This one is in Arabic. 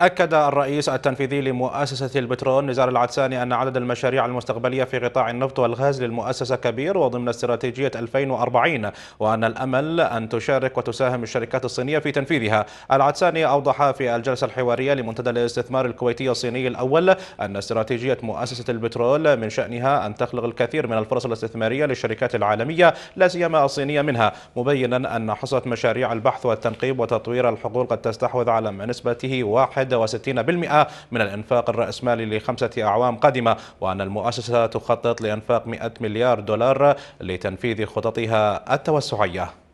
أكد الرئيس التنفيذي لمؤسسة البترول نزار العدساني أن عدد المشاريع المستقبلية في قطاع النفط والغاز للمؤسسة كبير وضمن استراتيجية 2040 وأن الأمل أن تشارك وتساهم الشركات الصينية في تنفيذها العدساني أوضح في الجلسة الحوارية لمنتدى الاستثمار الكويتي الصيني الأول أن استراتيجية مؤسسة البترول من شأنها أن تخلق الكثير من الفرص الاستثمارية للشركات العالمية لا سيما الصينية منها مبينا أن حصة مشاريع البحث والتنقيب وتطوير الحقول قد تستحوذ على نسبته واحد 61% من الإنفاق الرأسمالي لخمسة أعوام قادمة وأن المؤسسة تخطط لإنفاق 100 مليار دولار لتنفيذ خططها التوسعية